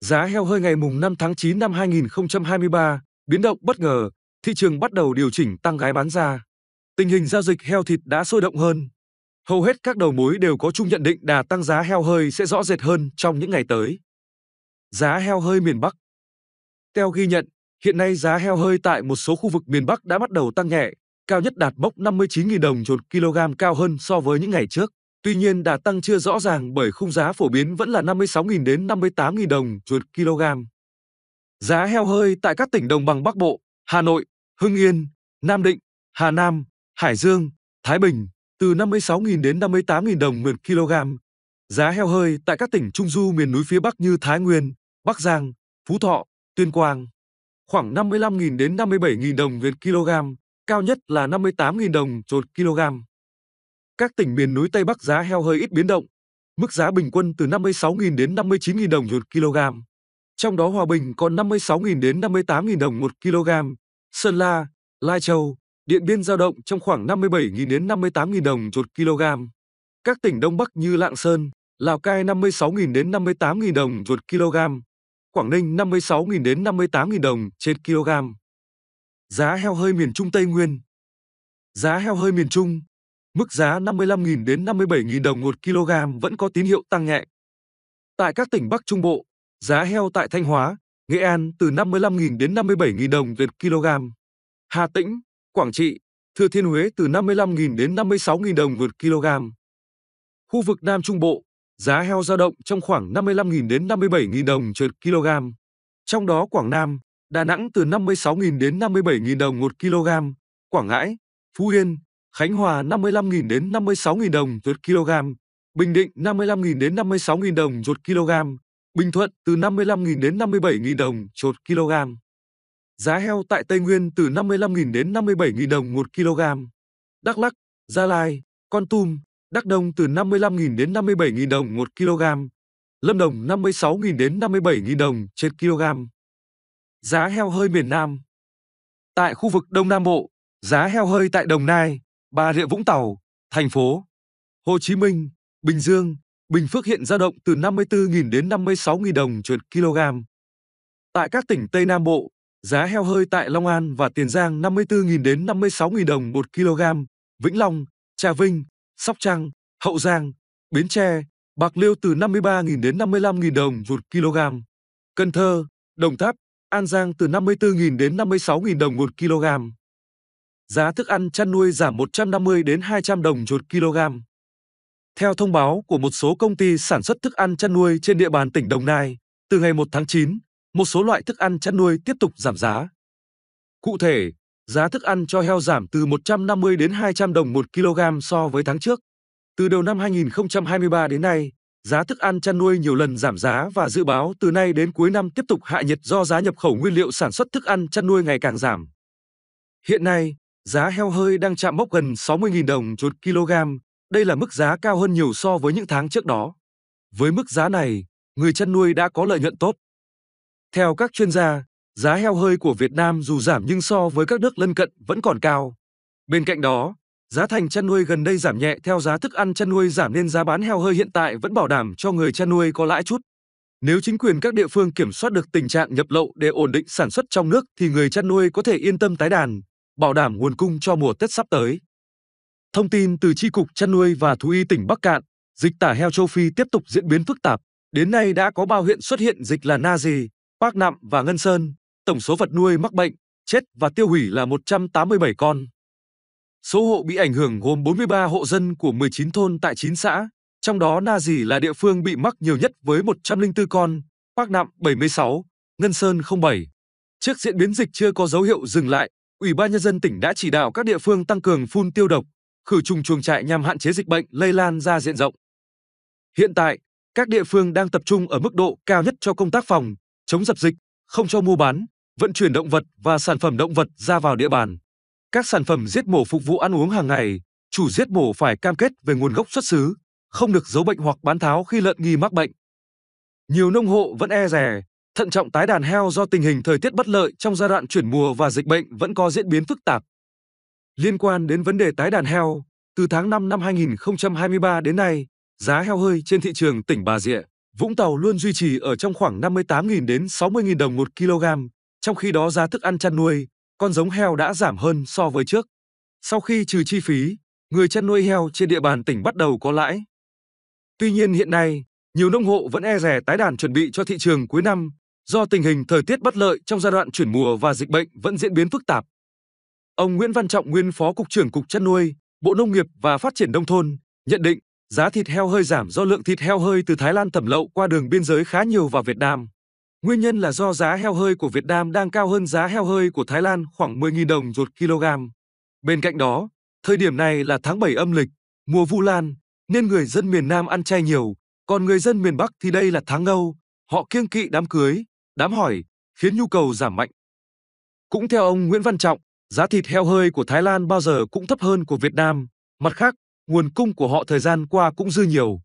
Giá heo hơi ngày mùng 5 tháng 9 năm 2023 biến động bất ngờ, thị trường bắt đầu điều chỉnh tăng gái bán ra. Tình hình giao dịch heo thịt đã sôi động hơn. Hầu hết các đầu mối đều có chung nhận định đà tăng giá heo hơi sẽ rõ rệt hơn trong những ngày tới. Giá heo hơi miền Bắc Theo ghi nhận, hiện nay giá heo hơi tại một số khu vực miền Bắc đã bắt đầu tăng nhẹ, cao nhất đạt mốc 59.000 đồng một kg cao hơn so với những ngày trước. Tuy nhiên đã tăng chưa rõ ràng bởi khung giá phổ biến vẫn là 56.000 đến 58.000 đồng chuột kg. Giá heo hơi tại các tỉnh đồng bằng Bắc Bộ, Hà Nội, Hưng Yên, Nam Định, Hà Nam, Hải Dương, Thái Bình từ 56.000 đến 58.000 đồng một kg. Giá heo hơi tại các tỉnh Trung Du miền núi phía Bắc như Thái Nguyên, Bắc Giang, Phú Thọ, Tuyên Quang khoảng 55.000 đến 57.000 đồng một kg, cao nhất là 58.000 đồng một kg. Các tỉnh miền núi Tây Bắc giá heo hơi ít biến động, mức giá bình quân từ 56.000 đến 59.000 đồng một kg. Trong đó Hòa Bình còn 56.000 đến 58.000 đồng một kg, Sơn La, Lai Châu, Điện Biên giao động trong khoảng 57.000 đến 58.000 đồng một kg. Các tỉnh Đông Bắc như Lạng Sơn, Lào Cai 56.000 đến 58.000 đồng một kg, Quảng Ninh 56.000 đến 58.000 đồng trên kg. Giá heo hơi miền Trung Tây Nguyên Giá heo hơi miền Trung, Mức giá 55.000 đến 57.000 đồng một kg vẫn có tín hiệu tăng nhẹ. Tại các tỉnh Bắc Trung Bộ, giá heo tại Thanh Hóa, Nghệ An từ 55.000 đến 57.000 đồng một kg. Hà Tĩnh, Quảng Trị, Thừa Thiên Huế từ 55.000 đến 56.000 đồng một kg. Khu vực Nam Trung Bộ, giá heo dao động trong khoảng 55.000 đến 57.000 đồng một kg. Trong đó Quảng Nam, Đà Nẵng từ 56.000 đến 57.000 đồng một kg, Quảng Ngãi, Phú Yên, Khánh Hòa 55.000 đến 56.000 đồng một kg, Bình Định 55.000 đến 56.000 đồng một kg, Bình Thuận từ 55.000 đến 57.000 đồng một kg. Giá heo tại Tây Nguyên từ 55.000 đến 57.000 đồng một kg. Đắk Lắk, Gia Lai, Con Tum, Đắk Nông từ 55.000 đến 57.000 đồng một kg. Lâm Đồng 56.000 đến 57.000 đồng trên kg. Giá heo hơi miền Nam Tại khu vực Đông Nam Bộ, giá heo hơi tại Đồng Nai, Bà Rịa Vũng Tàu, thành phố Hồ Chí Minh, Bình Dương, Bình Phước hiện dao động từ 54.000 đến 56.000 đồng trên kg. Tại các tỉnh Tây Nam Bộ, giá heo hơi tại Long An và Tiền Giang 54.000 đến 56.000 đồng 1 kg, Vĩnh Long, Trà Vinh, Sóc Trăng, Hậu Giang, Bến Tre, Bạc Liêu từ 53.000 đến 55.000 đồng 1 kg. Cần Thơ, Đồng Tháp, An Giang từ 54.000 đến 56.000 đồng 1 kg giá thức ăn chăn nuôi giảm 150 đến 200 đồng một kg. Theo thông báo của một số công ty sản xuất thức ăn chăn nuôi trên địa bàn tỉnh Đồng Nai, từ ngày 1 tháng 9, một số loại thức ăn chăn nuôi tiếp tục giảm giá. Cụ thể, giá thức ăn cho heo giảm từ 150 đến 200 đồng 1 kg so với tháng trước. Từ đầu năm 2023 đến nay, giá thức ăn chăn nuôi nhiều lần giảm giá và dự báo từ nay đến cuối năm tiếp tục hạ nhiệt do giá nhập khẩu nguyên liệu sản xuất thức ăn chăn nuôi ngày càng giảm. Hiện nay, giá heo hơi đang chạm mốc gần 60.000 đồng một kg. Đây là mức giá cao hơn nhiều so với những tháng trước đó. Với mức giá này, người chăn nuôi đã có lợi nhuận tốt. Theo các chuyên gia, giá heo hơi của Việt Nam dù giảm nhưng so với các nước lân cận vẫn còn cao. Bên cạnh đó, giá thành chăn nuôi gần đây giảm nhẹ theo giá thức ăn chăn nuôi giảm nên giá bán heo hơi hiện tại vẫn bảo đảm cho người chăn nuôi có lãi chút. Nếu chính quyền các địa phương kiểm soát được tình trạng nhập lậu để ổn định sản xuất trong nước thì người chăn nuôi có thể yên tâm tái đàn bảo đảm nguồn cung cho mùa Tết sắp tới. Thông tin từ Tri Cục Chăn nuôi và Thú y tỉnh Bắc Cạn, dịch tả heo châu Phi tiếp tục diễn biến phức tạp. Đến nay đã có 3 huyện xuất hiện dịch là Na Dì, Park Nạm và Ngân Sơn. Tổng số vật nuôi mắc bệnh, chết và tiêu hủy là 187 con. Số hộ bị ảnh hưởng gồm 43 hộ dân của 19 thôn tại 9 xã, trong đó Na Dì là địa phương bị mắc nhiều nhất với 104 con, Park Nạm 76, Ngân Sơn 07. Trước diễn biến dịch chưa có dấu hiệu dừng lại, Ủy ban nhân dân tỉnh đã chỉ đạo các địa phương tăng cường phun tiêu độc, khử trùng chuồng trại nhằm hạn chế dịch bệnh lây lan ra diện rộng. Hiện tại, các địa phương đang tập trung ở mức độ cao nhất cho công tác phòng, chống dập dịch, không cho mua bán, vận chuyển động vật và sản phẩm động vật ra vào địa bàn. Các sản phẩm giết mổ phục vụ ăn uống hàng ngày, chủ giết mổ phải cam kết về nguồn gốc xuất xứ, không được giấu bệnh hoặc bán tháo khi lợn nghi mắc bệnh. Nhiều nông hộ vẫn e rè, thận trọng tái đàn heo do tình hình thời tiết bất lợi trong giai đoạn chuyển mùa và dịch bệnh vẫn có diễn biến phức tạp. Liên quan đến vấn đề tái đàn heo, từ tháng 5 năm 2023 đến nay, giá heo hơi trên thị trường tỉnh Bà Rịa, Vũng Tàu luôn duy trì ở trong khoảng 58.000 đến 60.000 đồng một kg, trong khi đó giá thức ăn chăn nuôi, con giống heo đã giảm hơn so với trước. Sau khi trừ chi phí, người chăn nuôi heo trên địa bàn tỉnh bắt đầu có lãi. Tuy nhiên hiện nay, nhiều nông hộ vẫn e rè tái đàn chuẩn bị cho thị trường cuối năm do tình hình thời tiết bất lợi trong giai đoạn chuyển mùa và dịch bệnh vẫn diễn biến phức tạp. Ông Nguyễn Văn Trọng, nguyên Phó Cục trưởng Cục Chăn nuôi, Bộ Nông nghiệp và Phát triển Nông thôn, nhận định giá thịt heo hơi giảm do lượng thịt heo hơi từ Thái Lan thẩm lậu qua đường biên giới khá nhiều vào Việt Nam. Nguyên nhân là do giá heo hơi của Việt Nam đang cao hơn giá heo hơi của Thái Lan khoảng 10.000 đồng một kg. Bên cạnh đó, thời điểm này là tháng 7 âm lịch, mùa Vu Lan, nên người dân miền Nam ăn chay nhiều, còn người dân miền Bắc thì đây là tháng Ngâu, họ kiêng kỵ đám cưới, đám hỏi khiến nhu cầu giảm mạnh. Cũng theo ông Nguyễn Văn Trọng, giá thịt heo hơi của Thái Lan bao giờ cũng thấp hơn của Việt Nam. Mặt khác, nguồn cung của họ thời gian qua cũng dư nhiều.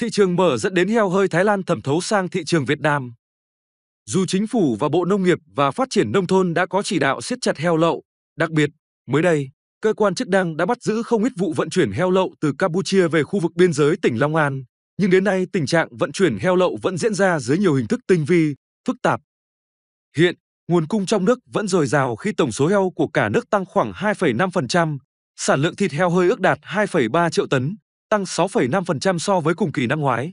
Thị trường mở dẫn đến heo hơi Thái Lan thẩm thấu sang thị trường Việt Nam. Dù chính phủ và Bộ Nông nghiệp và Phát triển Nông thôn đã có chỉ đạo siết chặt heo lậu, đặc biệt, mới đây, cơ quan chức năng đã bắt giữ không ít vụ vận chuyển heo lậu từ Campuchia về khu vực biên giới tỉnh Long An. Nhưng đến nay tình trạng vận chuyển heo lậu vẫn diễn ra dưới nhiều hình thức tinh vi, phức tạp. Hiện, nguồn cung trong nước vẫn dồi dào khi tổng số heo của cả nước tăng khoảng 2,5%, sản lượng thịt heo hơi ước đạt 2,3 triệu tấn, tăng 6,5% so với cùng kỳ năm ngoái.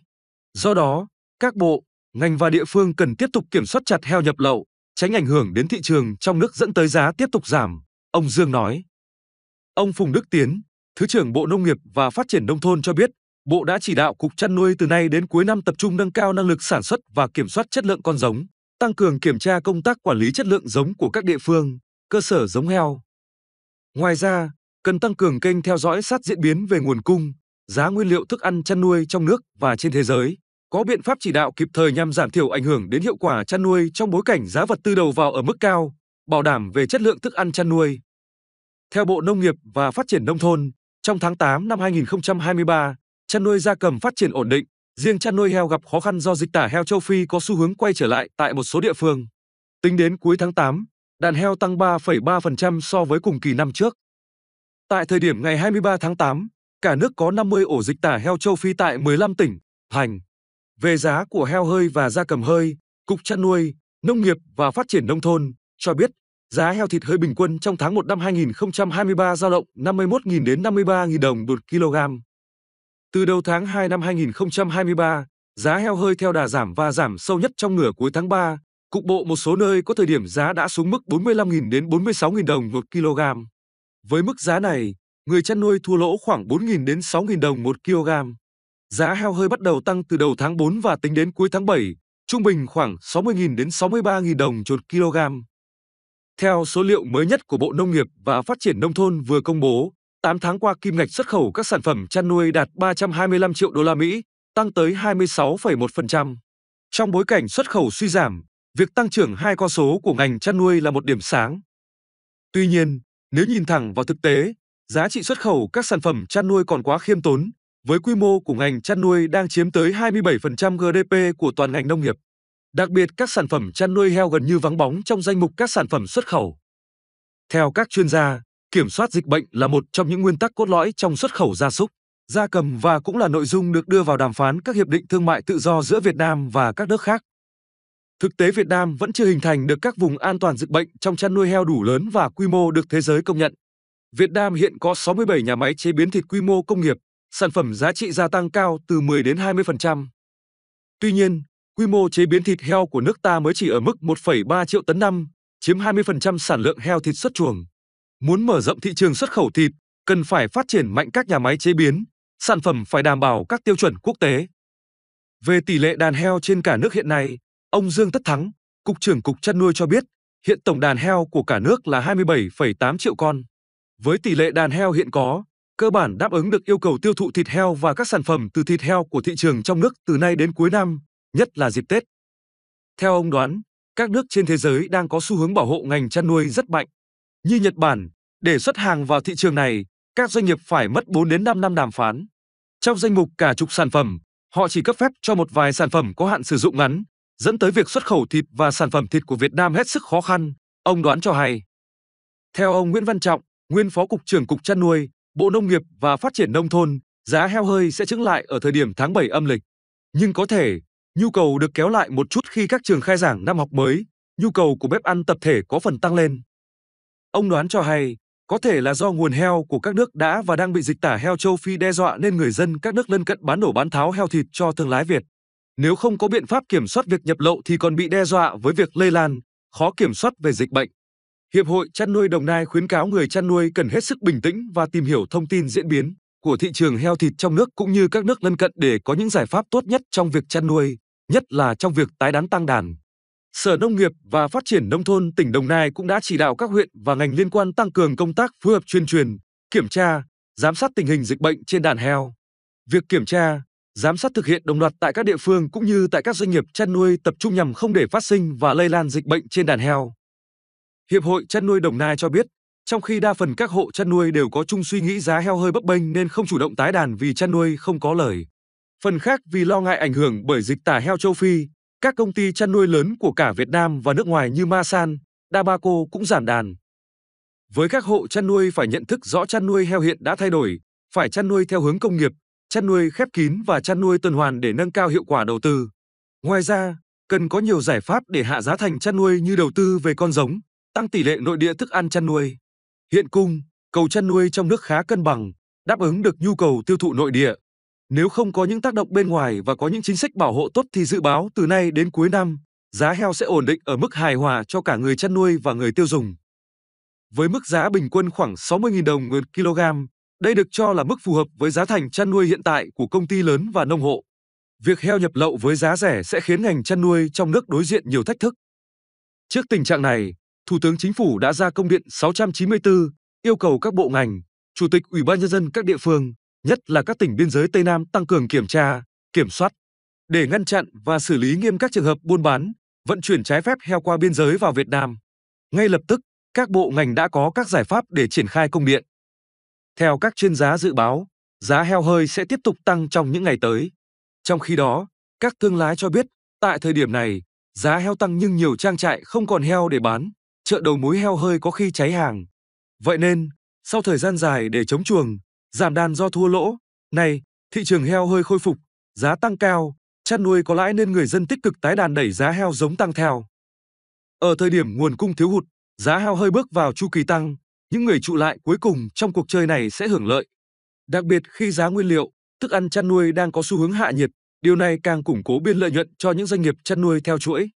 Do đó, các bộ, ngành và địa phương cần tiếp tục kiểm soát chặt heo nhập lậu, tránh ảnh hưởng đến thị trường trong nước dẫn tới giá tiếp tục giảm, ông Dương nói. Ông Phùng Đức Tiến, Thứ trưởng Bộ Nông nghiệp và Phát triển Nông thôn cho biết, Bộ đã chỉ đạo Cục chăn nuôi từ nay đến cuối năm tập trung nâng cao năng lực sản xuất và kiểm soát chất lượng con giống, tăng cường kiểm tra công tác quản lý chất lượng giống của các địa phương, cơ sở giống heo. Ngoài ra, cần tăng cường kênh theo dõi sát diễn biến về nguồn cung, giá nguyên liệu thức ăn chăn nuôi trong nước và trên thế giới, có biện pháp chỉ đạo kịp thời nhằm giảm thiểu ảnh hưởng đến hiệu quả chăn nuôi trong bối cảnh giá vật tư đầu vào ở mức cao, bảo đảm về chất lượng thức ăn chăn nuôi. Theo Bộ Nông nghiệp và Phát triển Nông thôn, trong tháng 8 năm 2023, Chăn nuôi gia cầm phát triển ổn định, riêng chăn nuôi heo gặp khó khăn do dịch tả heo châu Phi có xu hướng quay trở lại tại một số địa phương. Tính đến cuối tháng 8, đàn heo tăng 3,3% so với cùng kỳ năm trước. Tại thời điểm ngày 23 tháng 8, cả nước có 50 ổ dịch tả heo châu Phi tại 15 tỉnh, thành. Về giá của heo hơi và gia cầm hơi, Cục Chăn nuôi, Nông nghiệp và Phát triển Nông thôn cho biết giá heo thịt hơi bình quân trong tháng 1 năm 2023 giao động 51.000 đến 53.000 đồng một kg. Từ đầu tháng 2 năm 2023, giá heo hơi theo đà giảm và giảm sâu nhất trong nửa cuối tháng 3, cục bộ một số nơi có thời điểm giá đã xuống mức 45.000 đến 46.000 đồng một kg. Với mức giá này, người chăn nuôi thua lỗ khoảng 4.000 đến 6.000 đồng một kg. Giá heo hơi bắt đầu tăng từ đầu tháng 4 và tính đến cuối tháng 7, trung bình khoảng 60.000 đến 63.000 đồng một kg. Theo số liệu mới nhất của Bộ Nông nghiệp và Phát triển Nông thôn vừa công bố, 8 tháng qua kim ngạch xuất khẩu các sản phẩm chăn nuôi đạt 325 triệu đô la Mỹ, tăng tới 26,1%. Trong bối cảnh xuất khẩu suy giảm, việc tăng trưởng hai con số của ngành chăn nuôi là một điểm sáng. Tuy nhiên, nếu nhìn thẳng vào thực tế, giá trị xuất khẩu các sản phẩm chăn nuôi còn quá khiêm tốn, với quy mô của ngành chăn nuôi đang chiếm tới 27% GDP của toàn ngành nông nghiệp. Đặc biệt các sản phẩm chăn nuôi heo gần như vắng bóng trong danh mục các sản phẩm xuất khẩu. Theo các chuyên gia, Kiểm soát dịch bệnh là một trong những nguyên tắc cốt lõi trong xuất khẩu gia súc, gia cầm và cũng là nội dung được đưa vào đàm phán các hiệp định thương mại tự do giữa Việt Nam và các nước khác. Thực tế Việt Nam vẫn chưa hình thành được các vùng an toàn dịch bệnh trong chăn nuôi heo đủ lớn và quy mô được thế giới công nhận. Việt Nam hiện có 67 nhà máy chế biến thịt quy mô công nghiệp, sản phẩm giá trị gia tăng cao từ 10 đến 20%. Tuy nhiên, quy mô chế biến thịt heo của nước ta mới chỉ ở mức 1,3 triệu tấn năm, chiếm 20% sản lượng heo thịt xuất chuồng. Muốn mở rộng thị trường xuất khẩu thịt, cần phải phát triển mạnh các nhà máy chế biến, sản phẩm phải đảm bảo các tiêu chuẩn quốc tế. Về tỷ lệ đàn heo trên cả nước hiện nay, ông Dương Tất Thắng, Cục trưởng Cục chăn nuôi cho biết, hiện tổng đàn heo của cả nước là 27,8 triệu con. Với tỷ lệ đàn heo hiện có, cơ bản đáp ứng được yêu cầu tiêu thụ thịt heo và các sản phẩm từ thịt heo của thị trường trong nước từ nay đến cuối năm, nhất là dịp Tết. Theo ông đoán, các nước trên thế giới đang có xu hướng bảo hộ ngành chăn nuôi rất mạnh. Như Nhật Bản, để xuất hàng vào thị trường này, các doanh nghiệp phải mất 4 đến 5 năm đàm phán. Trong danh mục cả chục sản phẩm, họ chỉ cấp phép cho một vài sản phẩm có hạn sử dụng ngắn, dẫn tới việc xuất khẩu thịt và sản phẩm thịt của Việt Nam hết sức khó khăn, ông đoán cho hay. Theo ông Nguyễn Văn Trọng, nguyên phó cục trưởng Cục chăn nuôi, Bộ Nông nghiệp và Phát triển nông thôn, giá heo hơi sẽ chứng lại ở thời điểm tháng 7 âm lịch. Nhưng có thể, nhu cầu được kéo lại một chút khi các trường khai giảng năm học mới, nhu cầu của bếp ăn tập thể có phần tăng lên. Ông đoán cho hay, có thể là do nguồn heo của các nước đã và đang bị dịch tả heo châu Phi đe dọa nên người dân các nước lân cận bán đổ bán tháo heo thịt cho thương lái Việt. Nếu không có biện pháp kiểm soát việc nhập lậu thì còn bị đe dọa với việc lây lan, khó kiểm soát về dịch bệnh. Hiệp hội chăn nuôi Đồng Nai khuyến cáo người chăn nuôi cần hết sức bình tĩnh và tìm hiểu thông tin diễn biến của thị trường heo thịt trong nước cũng như các nước lân cận để có những giải pháp tốt nhất trong việc chăn nuôi, nhất là trong việc tái đán tăng đàn. Sở Nông nghiệp và Phát triển Nông thôn tỉnh Đồng Nai cũng đã chỉ đạo các huyện và ngành liên quan tăng cường công tác phối hợp chuyên truyền, kiểm tra, giám sát tình hình dịch bệnh trên đàn heo. Việc kiểm tra, giám sát thực hiện đồng loạt tại các địa phương cũng như tại các doanh nghiệp chăn nuôi tập trung nhằm không để phát sinh và lây lan dịch bệnh trên đàn heo. Hiệp hội chăn nuôi Đồng Nai cho biết, trong khi đa phần các hộ chăn nuôi đều có chung suy nghĩ giá heo hơi bấp bênh nên không chủ động tái đàn vì chăn nuôi không có lời. Phần khác vì lo ngại ảnh hưởng bởi dịch tả heo châu Phi, các công ty chăn nuôi lớn của cả Việt Nam và nước ngoài như Masan, Dabaco cũng giảm đàn. Với các hộ chăn nuôi phải nhận thức rõ chăn nuôi heo hiện đã thay đổi, phải chăn nuôi theo hướng công nghiệp, chăn nuôi khép kín và chăn nuôi tuần hoàn để nâng cao hiệu quả đầu tư. Ngoài ra, cần có nhiều giải pháp để hạ giá thành chăn nuôi như đầu tư về con giống, tăng tỷ lệ nội địa thức ăn chăn nuôi. Hiện cung, cầu chăn nuôi trong nước khá cân bằng, đáp ứng được nhu cầu tiêu thụ nội địa. Nếu không có những tác động bên ngoài và có những chính sách bảo hộ tốt thì dự báo từ nay đến cuối năm, giá heo sẽ ổn định ở mức hài hòa cho cả người chăn nuôi và người tiêu dùng. Với mức giá bình quân khoảng 60.000 đồng một kg, đây được cho là mức phù hợp với giá thành chăn nuôi hiện tại của công ty lớn và nông hộ. Việc heo nhập lậu với giá rẻ sẽ khiến ngành chăn nuôi trong nước đối diện nhiều thách thức. Trước tình trạng này, Thủ tướng Chính phủ đã ra công điện 694 yêu cầu các bộ ngành, chủ tịch Ủy ban nhân dân các địa phương nhất là các tỉnh biên giới Tây Nam tăng cường kiểm tra, kiểm soát để ngăn chặn và xử lý nghiêm các trường hợp buôn bán, vận chuyển trái phép heo qua biên giới vào Việt Nam. Ngay lập tức, các bộ ngành đã có các giải pháp để triển khai công điện. Theo các chuyên gia dự báo, giá heo hơi sẽ tiếp tục tăng trong những ngày tới. Trong khi đó, các thương lái cho biết, tại thời điểm này, giá heo tăng nhưng nhiều trang trại không còn heo để bán, chợ đầu mối heo hơi có khi cháy hàng. Vậy nên, sau thời gian dài để chống chuồng, giảm đàn do thua lỗ. Này, thị trường heo hơi khôi phục, giá tăng cao, chăn nuôi có lãi nên người dân tích cực tái đàn đẩy giá heo giống tăng theo. Ở thời điểm nguồn cung thiếu hụt, giá heo hơi bước vào chu kỳ tăng, những người trụ lại cuối cùng trong cuộc chơi này sẽ hưởng lợi. Đặc biệt khi giá nguyên liệu, thức ăn chăn nuôi đang có xu hướng hạ nhiệt, điều này càng củng cố biên lợi nhuận cho những doanh nghiệp chăn nuôi theo chuỗi.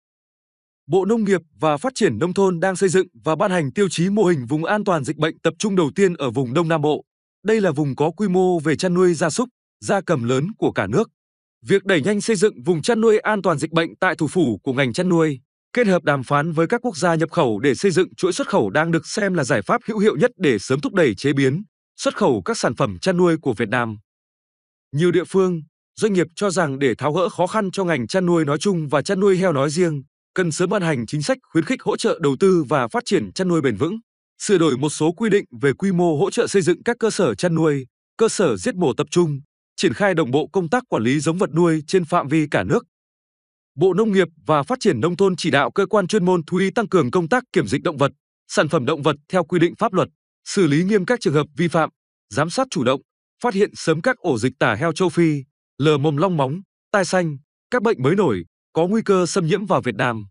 Bộ Nông nghiệp và Phát triển Nông thôn đang xây dựng và ban hành tiêu chí mô hình vùng an toàn dịch bệnh tập trung đầu tiên ở vùng Đông Nam Bộ. Đây là vùng có quy mô về chăn nuôi gia súc, gia cầm lớn của cả nước. Việc đẩy nhanh xây dựng vùng chăn nuôi an toàn dịch bệnh tại thủ phủ của ngành chăn nuôi, kết hợp đàm phán với các quốc gia nhập khẩu để xây dựng chuỗi xuất khẩu đang được xem là giải pháp hữu hiệu nhất để sớm thúc đẩy chế biến, xuất khẩu các sản phẩm chăn nuôi của Việt Nam. Nhiều địa phương, doanh nghiệp cho rằng để tháo gỡ khó khăn cho ngành chăn nuôi nói chung và chăn nuôi heo nói riêng, cần sớm ban hành chính sách khuyến khích hỗ trợ đầu tư và phát triển chăn nuôi bền vững sửa đổi một số quy định về quy mô hỗ trợ xây dựng các cơ sở chăn nuôi, cơ sở giết mổ tập trung, triển khai đồng bộ công tác quản lý giống vật nuôi trên phạm vi cả nước. Bộ Nông nghiệp và Phát triển Nông thôn chỉ đạo cơ quan chuyên môn thú y tăng cường công tác kiểm dịch động vật, sản phẩm động vật theo quy định pháp luật, xử lý nghiêm các trường hợp vi phạm, giám sát chủ động, phát hiện sớm các ổ dịch tả heo châu Phi, lờ mồm long móng, tai xanh, các bệnh mới nổi, có nguy cơ xâm nhiễm vào Việt Nam.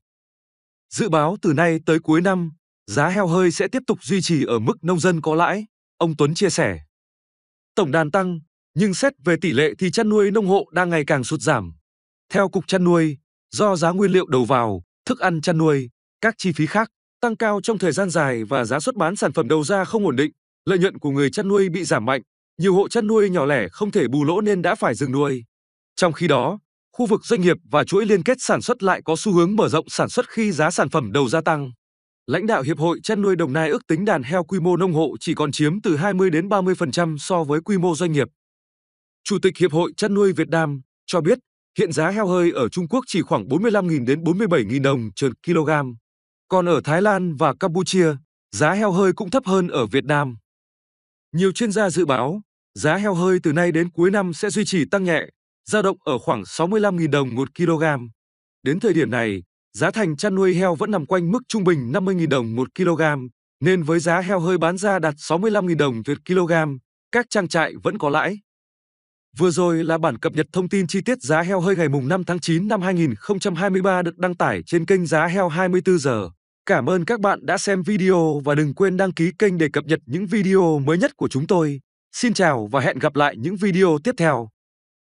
Dự báo từ nay tới cuối năm, giá heo hơi sẽ tiếp tục duy trì ở mức nông dân có lãi, ông Tuấn chia sẻ. Tổng đàn tăng, nhưng xét về tỷ lệ thì chăn nuôi nông hộ đang ngày càng sụt giảm. Theo Cục Chăn nuôi, do giá nguyên liệu đầu vào, thức ăn chăn nuôi, các chi phí khác tăng cao trong thời gian dài và giá xuất bán sản phẩm đầu ra không ổn định, lợi nhuận của người chăn nuôi bị giảm mạnh, nhiều hộ chăn nuôi nhỏ lẻ không thể bù lỗ nên đã phải dừng nuôi. Trong khi đó, khu vực doanh nghiệp và chuỗi liên kết sản xuất lại có xu hướng mở rộng sản xuất khi giá sản phẩm đầu ra tăng. Lãnh đạo Hiệp hội chăn nuôi Đồng Nai ước tính đàn heo quy mô nông hộ chỉ còn chiếm từ 20 đến 30% so với quy mô doanh nghiệp. Chủ tịch Hiệp hội chăn nuôi Việt Nam cho biết, hiện giá heo hơi ở Trung Quốc chỉ khoảng 45.000 đến 47.000 đồng trên kg. Còn ở Thái Lan và Campuchia, giá heo hơi cũng thấp hơn ở Việt Nam. Nhiều chuyên gia dự báo, giá heo hơi từ nay đến cuối năm sẽ duy trì tăng nhẹ, dao động ở khoảng 65.000 đồng một kg. Đến thời điểm này, giá thành chăn nuôi heo vẫn nằm quanh mức trung bình 50.000 đồng 1 kg, nên với giá heo hơi bán ra đạt 65.000 đồng một kg, các trang trại vẫn có lãi. Vừa rồi là bản cập nhật thông tin chi tiết giá heo hơi ngày mùng 5 tháng 9 năm 2023 được đăng tải trên kênh Giá Heo 24 giờ. Cảm ơn các bạn đã xem video và đừng quên đăng ký kênh để cập nhật những video mới nhất của chúng tôi. Xin chào và hẹn gặp lại những video tiếp theo.